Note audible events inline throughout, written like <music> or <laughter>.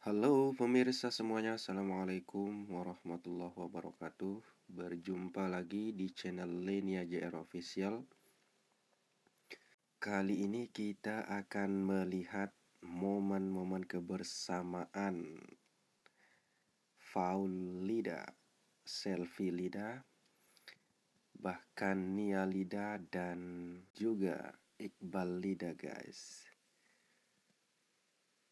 Halo pemirsa semuanya, Assalamualaikum warahmatullahi wabarakatuh Berjumpa lagi di channel Linia JR Official Kali ini kita akan melihat momen-momen kebersamaan Faul Lida, Selfie Lida, bahkan Nia Lida dan juga Iqbal Lida guys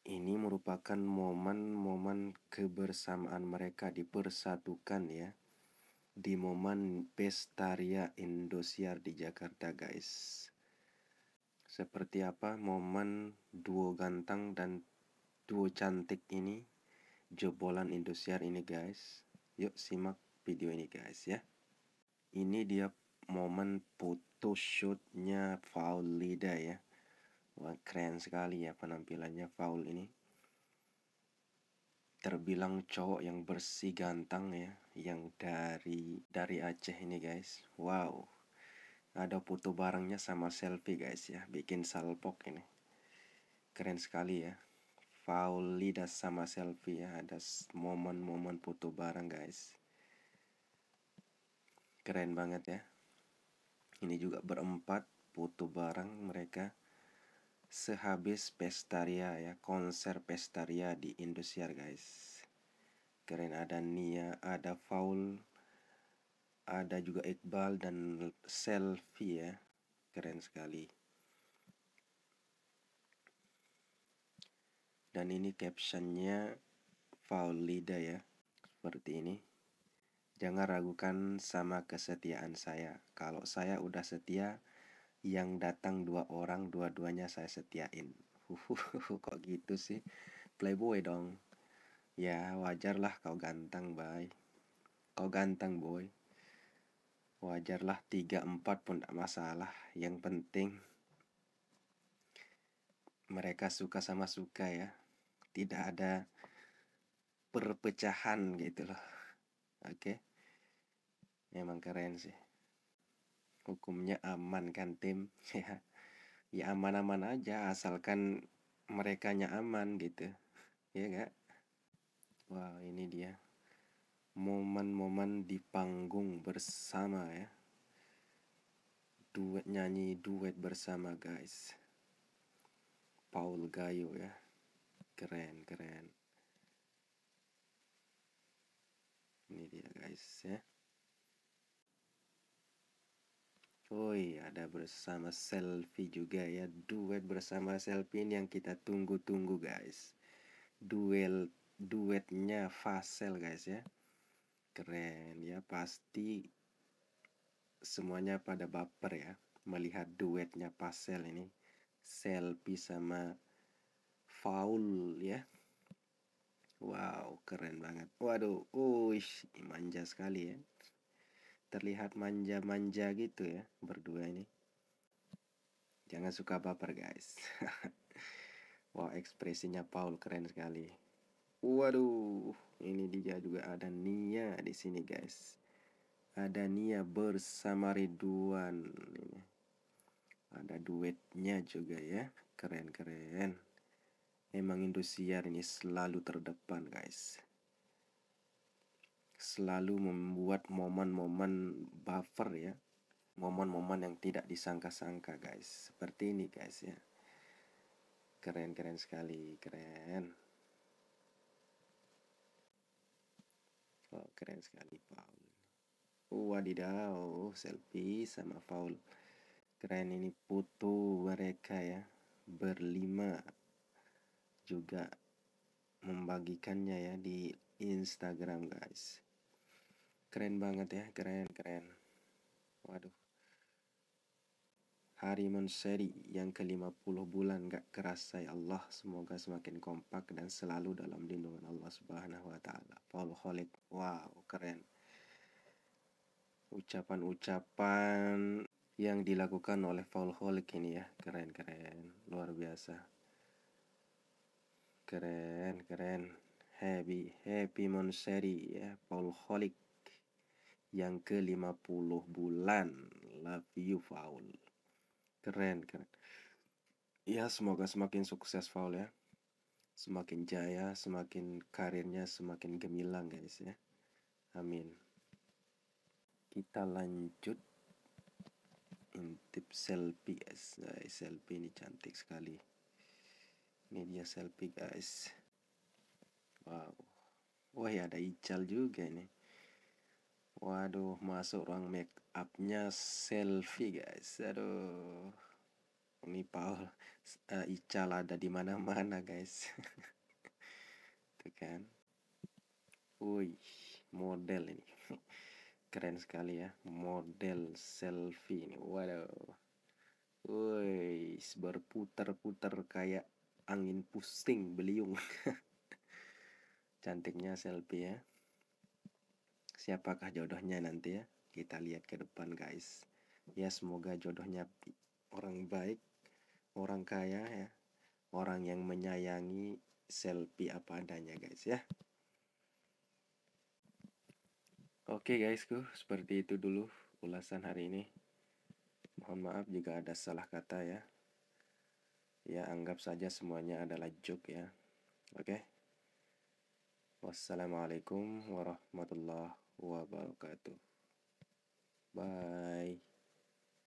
ini merupakan momen-momen kebersamaan mereka dipersatukan ya di momen Pestaria Indosiar di Jakarta guys seperti apa momen duo ganteng dan duo cantik ini jebolan Indosiar ini guys yuk simak video ini guys ya ini dia momen photoshootnya Faulida ya keren sekali ya penampilannya Paul ini. Terbilang cowok yang bersih ganteng ya, yang dari dari Aceh ini guys. Wow. Ada foto barengnya sama selfie guys ya, bikin salpok ini. Keren sekali ya. Faul lidah sama selfie ya, ada momen-momen foto bareng guys. Keren banget ya. Ini juga berempat foto bareng mereka sehabis pestaria ya konser pestaria di Indosiar guys keren ada Nia ada Faul ada juga Iqbal dan Selfie ya keren sekali dan ini captionnya Faul Lida ya seperti ini jangan ragukan sama kesetiaan saya kalau saya udah setia yang datang dua orang dua-duanya saya setiain Huhuhu, kok gitu sih playboy dong ya wajarlah kau ganteng boy kau ganteng boy wajarlah tiga empat pun tak masalah yang penting mereka suka sama suka ya tidak ada perpecahan gitu loh oke okay? memang keren sih hukumnya aman kan tim <laughs> ya ya aman-aman aja asalkan mereka aman gitu ya gak wah wow, ini dia momen-momen di panggung bersama ya duet nyanyi duet bersama guys Paul Gayo ya keren keren ini dia guys ya Woi, ada bersama selfie juga ya, duet bersama selfie yang kita tunggu-tunggu guys. Duel duetnya Fasel guys ya. Keren ya, pasti semuanya pada baper ya melihat duetnya Fasel ini. Selfie sama Faul ya. Wow, keren banget. Waduh, uish, manja sekali ya terlihat manja-manja gitu ya berdua ini jangan suka baper guys <laughs> wah ekspresinya Paul keren sekali waduh ini dia juga ada Nia di sini guys ada Nia bersama Ridwan ini ada duetnya juga ya keren keren emang Indosiar ini selalu terdepan guys selalu membuat momen-momen buffer ya momen-momen yang tidak disangka-sangka guys seperti ini guys ya keren-keren sekali keren oh keren sekali Paul wadidaw selfie sama Paul keren ini foto mereka ya berlima juga membagikannya ya di Instagram guys keren banget ya keren keren waduh Hari Monseri yang ke-50 bulan gak kerasa ya Allah Semoga semakin kompak dan selalu dalam lindungan Allah subhanahu wa ta'ala Paul Khalid Wow keren Ucapan-ucapan yang dilakukan oleh Paul Holik ini ya Keren-keren Luar biasa Keren-keren Happy Happy Monseri ya Paul Holik yang ke-50 bulan. Love you Faul. Keren, keren. Ya, semoga semakin sukses Faul ya. Semakin jaya, semakin karirnya semakin gemilang guys ya. Amin. Kita lanjut intip selfie guys. guys. Selfie ini cantik sekali. Ini dia selfie guys. Wow. Wah, ya ada ical juga ini. Waduh, masuk ruang make upnya selfie guys. Aduh, ini Paul uh, Ical ada di mana-mana guys. <laughs> Tuh kan. Wih, model ini. <laughs> Keren sekali ya, model selfie ini. Waduh. Wih, berputar-putar kayak angin pusing beliung. <laughs> Cantiknya selfie ya siapakah jodohnya nanti ya kita lihat ke depan guys ya semoga jodohnya orang baik orang kaya ya orang yang menyayangi selfie apa adanya guys ya oke guysku seperti itu dulu ulasan hari ini mohon maaf jika ada salah kata ya ya anggap saja semuanya adalah joke ya oke wassalamualaikum warahmatullahi wabarakatuh. Bye.